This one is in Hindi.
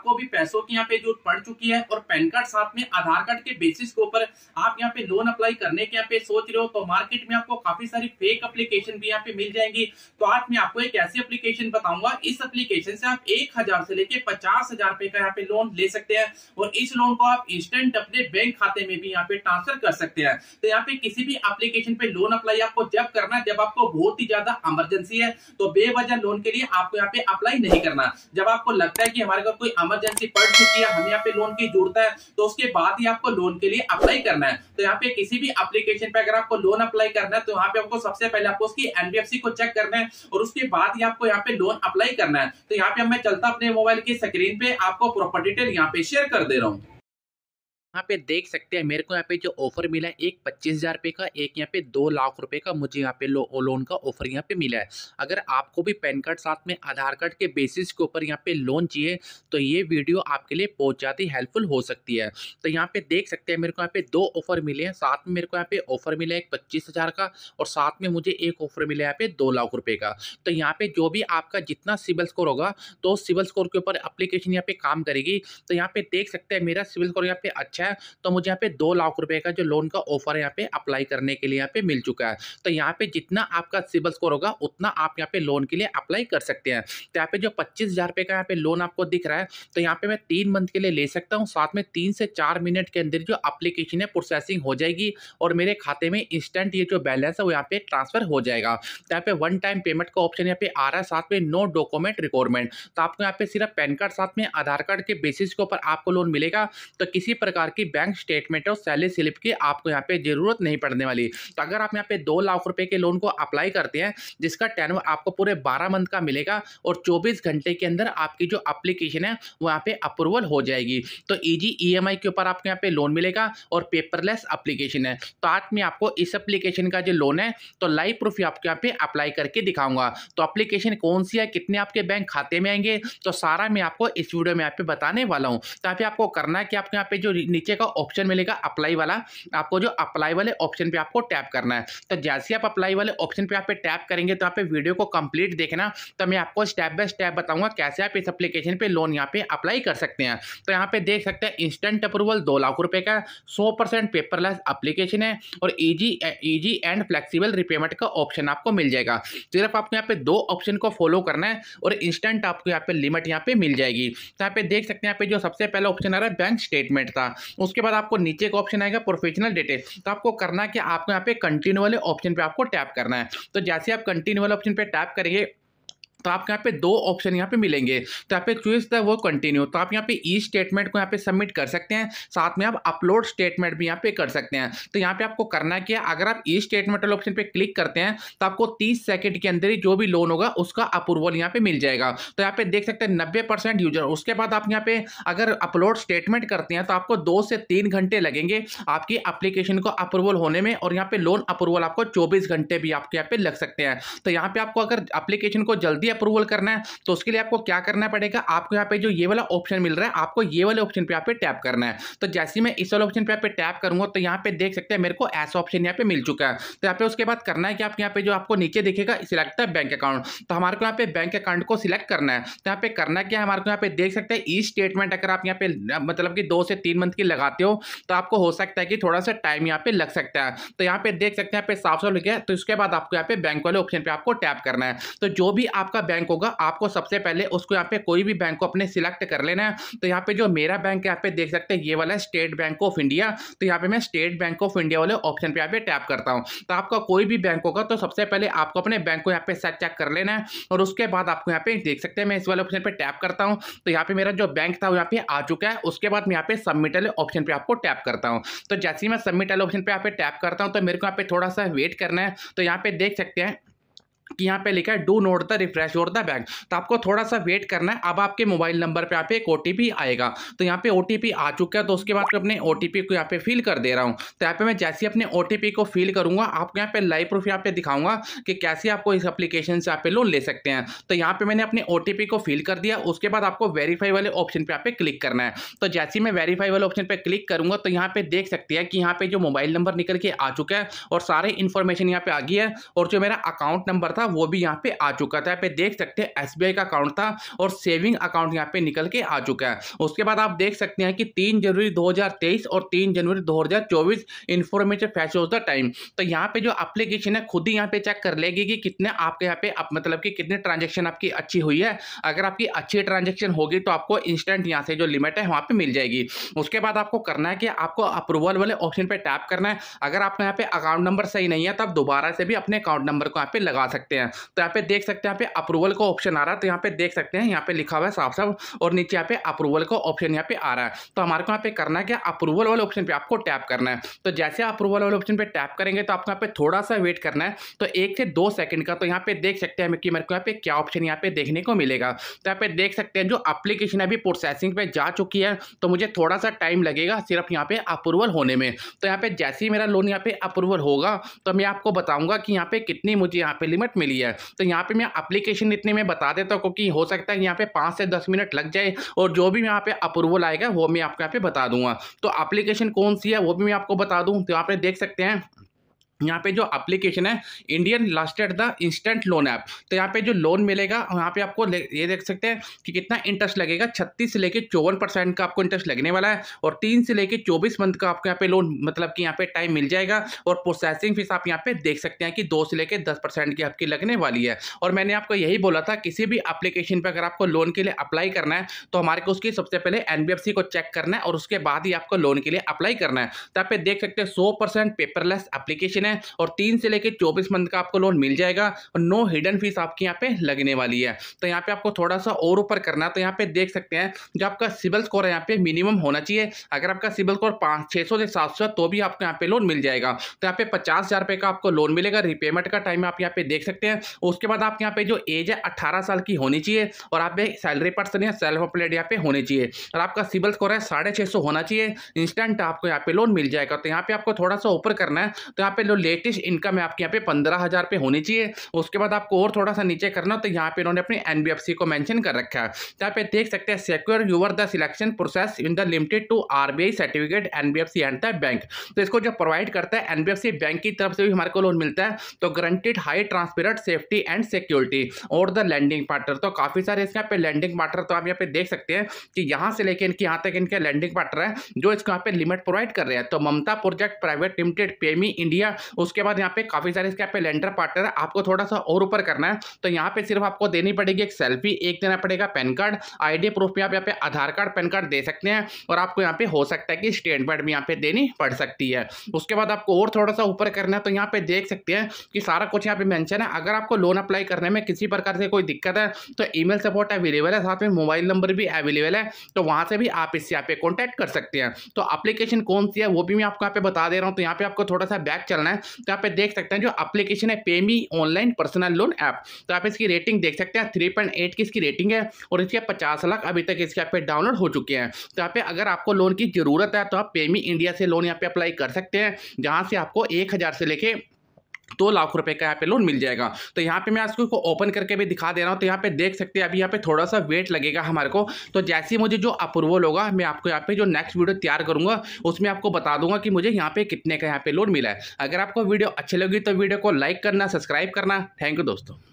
आपको अभी पैसों की यहाँ पे जो पड़ चुकी है और पैन कार्ड साथ में आधार कार्ड के बेसिस के ऊपर आप यहाँ पे लोन अप्लाई करने के यहाँ पे सोच रहे हो तो मार्केट में आपको काफी सारी फेक अप्लीकेशन भी यहाँ पे मिल जाएंगी तो आज मैं आपको एक ऐसी अप्लीकेशन बताऊंगा इस अप्लीकेशन से आप एक से लेके पचास हजार का यहाँ पे लोन ले सकते हैं और इस लोन को आप इंस्टेंट अपने बैंक खाते में भी यहाँ पे ट्रांसफर कर सकते हैं तो यहाँ पे किसी भी अप्लीकेशन पे लोन अप्लाई आपको जब करना है जब आपको बहुत ही ज्यादा इमरजेंसी है तो बेवजह लोन के लिए आपको यहाँ पे अप्लाई नहीं करना जब आपको लगता है कि हमारे पास कोई इमरजेंसी पड़ चुकी है हम यहाँ पे लोन की जरूरत है तो उसके बाद ही आपको लोन के लिए अप्लाई करना है तो यहाँ पे किसी भी अप्लीकेशन पे अगर आपको लोन अप्लाई करना है तो यहाँ पे आपको सबसे पहले आपको उसकी एनबीएफसी को चेक करना है और उसके बाद ही आपको यहाँ पे लोन अप्लाई करना है तो यहाँ पे मैं चलता अपने मोबाइल की स्क्रीन पे आपको प्रॉपर डिटेल यहाँ पे शेयर कर दे रहा हूँ यहाँ पे देख सकते हैं मेरे को यहाँ पे जो ऑफर मिला है एक पच्चीस हज़ार रुपये का एक यहाँ पे दो लाख रुपए का मुझे यहाँ पे लो, लोन का ऑफर यहाँ पे मिला है अगर आपको भी पैन कार्ड साथ में आधार कार्ड के बेसिस के ऊपर यहाँ पे लोन चाहिए तो ये वीडियो आपके लिए बहुत ज़्यादा हेल्पफुल हो सकती है तो यहाँ पे देख सकते हैं मेरे को यहाँ पे दो ऑफर मिले हैं साथ में मेरे को यहाँ पे ऑफर मिला है एक पच्चीस हज़ार का और साथ में मुझे एक ऑफर मिला है यहाँ पे दो लाख रुपये का तो यहाँ पे जो भी आपका जितना सिविल स्कोर होगा तो सिविल स्कोर के ऊपर अप्लीकेशन यहाँ पे काम करेगी तो यहाँ पे देख सकते हैं मेरा सिविल स्कोर यहाँ पे अच्छा अच्छा है तो मुझे यहाँ पे दो लाख रुपए का जो लोन का ऑफर यहाँ पे अप्लाई करने के लिए यहाँ पे मिल चुका है तो यहाँ पे जितना आपका सिविल स्कोर होगा उतना आप यहाँ पे लोन के लिए अप्लाई कर सकते हैं तो यहाँ पे जो पच्चीस हज़ार रुपये का यहाँ पे लोन आपको दिख रहा है तो यहाँ पे मैं तीन मंथ के लिए ले सकता हूँ साथ में तीन से चार मिनट के अंदर जो अप्लीकेशन है प्रोसेसिंग हो जाएगी और मेरे खाते में इंस्टेंट ये जो बैलेंस है वो यहाँ पे ट्रांसफर हो जाएगा तो यहाँ पे वन टाइम पेमेंट का ऑप्शन यहाँ पे आ रहा है साथ में नो डॉक्यूमेंट रिक्वायरमेंट तो आपको यहाँ पे सिर्फ पैन कार्ड साथ में आधार कार्ड के बेसिस के ऊपर आपको लोन मिलेगा तो किसी प्रकार प्रकार की बैंक स्टेटमेंट और सैलरी स्लिप की आपको यहाँ पे जरूरत नहीं पड़ने वाली तो अगर आप यहाँ पे दो लाख रुपए के लोन को अप्लाई करते हैं जिसका टेन आपको पूरे बारह मंथ का मिलेगा और चौबीस घंटे के अंदर आपकी जो अप्लीकेशन है वहाँ पे अप्रूवल हो जाएगी तो ईजी ई e के ऊपर आपको यहाँ पे लोन मिलेगा और पेपरलेस अप्लीकेशन है तो आज मैं आपको इस अप्लीकेशन का जो लोन है तो लाइव प्रूफ आपको यहाँ पे अप्लाई करके दिखाऊंगा तो अप्लीकेशन कौन सी है कितने आपके बैंक खाते में आएंगे तो सारा मैं आपको इस वीडियो में यहाँ पे बताने वाला हूँ तो यहाँ पे आपको करना है कि आपके यहाँ पे जो नीचे का ऑप्शन मिलेगा अप्लाई वाला आपको जो अप्लाई वाले ऑप्शन पे आपको टैप करना है तो जैसे ही आप अप्लाई वाले ऑप्शन पे आप पे टैप करेंगे तो आप पे वीडियो को कंप्लीट देखना तो मैं आपको स्टेप बाय स्टेप बताऊंगा कैसे आप इस एप्लीकेशन पे लोन यहाँ पे अप्लाई कर सकते हैं तो यहाँ पे देख सकते हैं इंस्टेंट अप्रूवल दो लाख रुपये का सौ पेपरलेस अप्लीकेशन है और easy easy and flexible repayment का ऑप्शन आपको मिल जाएगा सिर्फ आपको यहाँ पे दो ऑप्शन को फॉलो करना है और इंस्टेंट आपको यहाँ पे लिमिट यहाँ पे मिल जाएगी तो यहाँ पे देख सकते हैं यहाँ पे जो सबसे पहला ऑप्शन आ रहा है बैंक स्टेटमेंट था उसके बाद आपको नीचे एक ऑप्शन आएगा प्रोफेशनल डिटेल तो आपको करना है कि आपको यहाँ पे कंटिन्यू वाले ऑप्शन पर आपको टैप करना है तो जैसे आप कंटिन्यू वाले ऑप्शन पर टैप करेंगे तो आपके यहाँ पे दो ऑप्शन यहाँ पे मिलेंगे तो यहाँ पे चूज द वो कंटिन्यू तो आप यहाँ पे ई स्टेटमेंट को यहाँ पे सबमिट कर सकते हैं साथ में आप अपलोड स्टेटमेंट भी यहाँ पे कर सकते हैं तो यहाँ पे आपको करना क्या अगर आप ई स्टेटमेंट वाले ऑप्शन पे क्लिक करते हैं तो आपको तीस सेकेंड के अंदर ही जो भी लोन होगा उसका अप्रूवल यहाँ पे मिल जाएगा तो यहाँ पे देख सकते हैं नब्बे यूजर उसके बाद आप यहाँ पे अगर अपलोड स्टेटमेंट करते हैं तो आपको दो से तीन घंटे लगेंगे आपकी अप्लीकेशन को अप्रूवल होने में और यहाँ पे लोन अप्रूवल आपको चौबीस घंटे भी आपके यहाँ पे लग सकते हैं तो यहाँ पे आपको अगर अप्लीकेशन को जल्दी लिए अप्रूवल करना है तो उसके लिए आपको क्या करना पड़ेगा आपको यहाँ पे जो ये वाला ऑप्शन मिल रहा है आपको ये वाले ऑप्शन पे यहाँ पे टैप करना है तो जैसे मैं इस वाले ऑप्शन पे यहाँ पे टैप करूँगा तो यहाँ पे देख सकते हैं मेरे को ऐसा ऑप्शन यहाँ पे मिल चुका है तो यहाँ पे उसके बाद करना है कि आप यहाँ पे जो आपको नीचे देखेगा सिलेक्ट है बैंक अकाउंट तो हमारे को यहाँ पे बैंक अकाउंट को सिलेक्ट करना है तो यहाँ पे करना क्या है हमारे को यहाँ पे देख सकते हैं ई स्टेटमेंट अगर आप यहाँ पे मतलब कि दो से तीन मंथ की लगाते हो तो आपको हो सकता है कि थोड़ा सा टाइम यहाँ पे लग सकता है तो यहाँ पे देख सकते हैं यहाँ पे साफ साफ लिखे तो उसके बाद आपको यहाँ पे बैंक वाले ऑप्शन पे आपको टैप करना है तो जो भी आपका आपका बैंक होगा आपको सबसे पहले उसको यहाँ पे कोई भी बैंक को अपने सिलेक्ट कर लेना है तो यहाँ पे जो मेरा बैंक यहाँ पे देख सकते हैं ये वाला है स्टेट बैंक ऑफ इंडिया तो यहाँ पे मैं स्टेट बैंक ऑफ इंडिया वाले ऑप्शन पे यहाँ पे टैप करता हूँ तो आपका कोई भी बैंक होगा तो सबसे पहले आपको अपने बैंक को यहाँ पे सेट चेक कर लेना है और उसके बाद आपको यहाँ पे देख सकते हैं मैं इस वाले ऑप्शन पर टैप करता हूँ तो यहाँ पे मेरा जो बैंक था यहाँ पे आ चुका है उसके बाद मैं यहाँ पे सबमिट वाले ऑप्शन पर आपको टैप करता हूँ तो जैसे ही मैं सबमिट वाले ऑप्शन पर यहाँ पे टैप करता हूँ तो मेरे को यहाँ पे थोड़ा सा वेट करना है तो यहाँ पे देख सकते हैं कि यहाँ पे लिखा है do not the refresh or the bank तो आपको थोड़ा सा वेट करना है अब आपके मोबाइल नंबर पे यहाँ पे एक ओ आएगा तो यहाँ पे ओ आ चुका है तो उसके बाद अपने ओ को यहाँ पे फिल कर दे रहा हूँ तो यहाँ पे मैं जैसे अपने ओ को फिल करूँगा आपको यहाँ पे लाइव प्रूफ यहाँ पे दिखाऊंगा कि कैसे आपको इस अपलीकेशन से आप पे लोन ले सकते हैं तो यहाँ पे मैंने अपने ओ को फिल कर दिया उसके बाद आपको वेरीफाई वाले ऑप्शन पर यहाँ पे क्लिक करना है तो जैसे मैं वेरीफाई वाले ऑप्शन पर क्लिक करूँगा तो यहाँ पे देख सकते हैं कि यहाँ पे जो मोबाइल नंबर निकल के आ चुका है और सारे इन्फॉर्मेशन यहाँ पे आ गई है और जो मेरा अकाउंट नंबर था था वो भी यहाँ पे आ चुका था यहाँ पे देख सकते हैं एस का अकाउंट था और सेविंग अकाउंट यहाँ पे निकल के आ चुका है उसके बाद आप देख सकते हैं कि तीन जनवरी दो और तीन जनवरी दो इन्फॉर्मेशन फैश ऑफ द टाइम तो यहाँ पे जो अप्लीकेशन है खुद ही यहाँ पे चेक कर लेगी कि कितने आपके यहाँ पे मतलब कि कितने ट्रांजेक्शन आपकी अच्छी हुई है अगर आपकी अच्छी ट्रांजेक्शन होगी तो आपको इंस्टेंट यहाँ से जो लिमिट है वहाँ पर मिल जाएगी उसके बाद आपको करना है कि आपको अप्रूवल वाले ऑप्शन पर टैप करना है अगर आपका यहाँ पे अकाउंट नंबर सही नहीं है तो आप दोबारा से भी अपने अकाउंट नंबर को यहाँ पे लगा सकते सकते हैं तो यहाँ पे देख सकते हैं यहाँ पे अप्रूवल का ऑप्शन आ रहा है तो यहाँ पे देख सकते हैं यहाँ पे लिखा हुआ है साफ साफ और नीचे यहाँ पे अप्रूवल का ऑप्शन यहाँ पे आ रहा है तो हमारे को यहाँ पे करना है क्या अप्रूवल वाले ऑप्शन पे आपको टैप करना है तो जैसे अप्रूवल वाले ऑप्शन पर टैप करेंगे तो आपको यहाँ पे थोड़ा सा वेट करना है तो एक से दो सेकंड का तो यहाँ पे देख सकते हैं कि मेरे को यहाँ पे क्या ऑप्शन यहाँ पे देखने को मिलेगा तो यहाँ पे देख सकते हैं जो अप्लीकेशन अभी प्रोसेसिंग पे जा चुकी है तो मुझे थोड़ा सा टाइम लगेगा सिर्फ यहाँ पे अप्रूवल होने में तो यहाँ पे जैसे ही मेरा लोन यहाँ पे अप्रूवल होगा तो मैं आपको बताऊंगा कि यहाँ पे कितनी मुझे यहाँ पे लिमिट मिली है तो यहाँ पे मैं अप्लीकेशन इतने में बता देता हूँ क्योंकि हो सकता है यहाँ पे पाँच से दस मिनट लग जाए और जो भी यहाँ पे अप्रूवल आएगा वो मैं आपको यहाँ पे बता दूंगा तो अप्लीकेशन कौन सी है वो भी मैं आपको बता दूँ तो यहाँ पे देख सकते हैं यहाँ पे जो एप्लीकेशन है Indian lasted the instant loan app तो यहाँ पे जो लोन मिलेगा यहाँ पे आपको ये देख सकते हैं कि कितना इंटरेस्ट लगेगा छत्तीस से लेके चौवन परसेंट का आपको इंटरेस्ट लगने वाला है और तीन से लेके चौबीस मंथ का आपको यहाँ पे लोन मतलब कि यहाँ पे टाइम मिल जाएगा और प्रोसेसिंग फीस आप यहाँ पे देख सकते हैं कि दो से लेकर दस परसेंट की आपकी लगने वाली है और मैंने आपको यही बोला था किसी भी अप्लीकेशन पर अगर आपको लोन के लिए अप्लाई करना है तो हमारे को उसकी सबसे पहले एन को चेक करना है और उसके बाद ही आपको लोन के लिए अप्लाई करना है तो आप देख सकते हैं सौ पेपरलेस एप्लीकेशन है है और तीन से लेकर चौबीस मंथ का आपको लोन मिल जाएगा और नो हिडन फीस आपकी यहाँ पे लगने वाली है तो यहाँ पे आपको थोड़ा सा और ऊपर करना है तो यहाँ पे देख सकते हैं जो आपका सिविल स्कोर है यहाँ पे मिनिमम होना चाहिए अगर आपका सिविल स्कोर पाँच छः सौ से सात सौ तो भी आपको यहाँ पे लोन मिल जाएगा तो यहाँ पे पचास हज़ार रुपये का आपको लोन मिलेगा रिपेमेंट का टाइम आप यहाँ पे देख सकते हैं उसके बाद आपके यहाँ पे जो एज है अट्ठारह साल की होनी चाहिए और आप सैलरी पर्सन या सेल्फ अपलेड यहाँ पे होनी चाहिए और आपका सिविल स्कोर है साढ़े होना चाहिए इंस्टेंट आपको यहाँ पे लोन मिल जाएगा तो यहाँ पे आपको थोड़ा सा ऊपर करना है तो यहाँ पे लेटेस्ट इनकम है आपके यहाँ पे पंद्रह हज़ार पे होनी चाहिए उसके बाद आपको और थोड़ा सा नीचे करना तो यहाँ पे इन्होंने अपने एनबीएफसी को मेंशन कर रखा है तो यहाँ पे देख सकते हैं secure your the selection process in the limited to are certificate an and the bank तो इसको जो प्रोवाइड करता है एन बैंक की तरफ से भी हमारे को लोन मिलता है तो granted high transparent safety and security और द लैंडिंग पार्टनर तो काफ़ी सारे इसके यहाँ पे लैंडिंग पार्टनर तो आप यहाँ पे देख सकते हैं कि यहाँ से लेकर इनके यहाँ तक इनके लैंडिंग पार्टनर है जो इसको यहाँ पे लिमिट प्रोवाइड कर रहे हैं तो Mamata project private limited PayMe India उसके बाद यहाँ पे काफ़ी सारे इसके यहाँ पे लेंटर पार्टनर है आपको थोड़ा सा और ऊपर करना है तो यहाँ पे सिर्फ आपको देनी पड़ेगी एक सेल्फी एक देना पड़ेगा पैन कार्ड आई प्रूफ में आप यहाँ पे आधार कार्ड पैन कार्ड दे सकते हैं और आपको यहाँ पे हो सकता है कि स्टेटमेंट भी यहाँ पे देनी पड़ सकती है उसके बाद आपको और थोड़ा सा ऊपर करना है तो यहाँ पे देख सकते हैं कि सारा कुछ यहाँ पे मैंशन है अगर आपको लोन अप्लाई करने में किसी प्रकार से कोई दिक्कत है तो ई सपोर्ट अवेलेबल है साथ में मोबाइल नंबर भी अवेलेबल है तो वहाँ से भी आप इससे यहाँ पे कॉन्टैक्ट कर सकते हैं तो अप्लीकेशन कौन सी है वो भी मैं आपको यहाँ पे बता दे रहा हूँ तो यहाँ पे आपको थोड़ा सा बैक चलना है तो आप देख सकते हैं जो अप्लीकेशन है PayMe online personal loan app तो आप इसकी रेटिंग देख सकते हैं थ्री पॉइंट एट की इसकी रेटिंग है और इसके पचास लाख अभी तक इसके आप डाउनलोड हो चुके हैं तो आप अगर आपको लोन की ज़रूरत है तो आप पेमी इंडिया से लोन यहाँ पे अप्लाई कर सकते हैं जहाँ से आपको एक से लेके दो लाख रुपए का यहाँ पे लोन मिल जाएगा तो यहाँ पे मैं आपको इसको ओपन करके भी दिखा दे रहा हूँ तो यहाँ पे देख सकते हैं अभी यहाँ पे थोड़ा सा वेट लगेगा हमारे को तो जैसे ही मुझे जो अप्रूवल होगा मैं आपको यहाँ पे जो नेक्स्ट वीडियो तैयार करूँगा उसमें आपको बता दूंगा कि मुझे यहाँ पे कितने का यहाँ पे लोन मिला है अगर आपको वीडियो अच्छी लगी तो वीडियो को लाइक करना सब्सक्राइब करना थैंक यू दोस्तों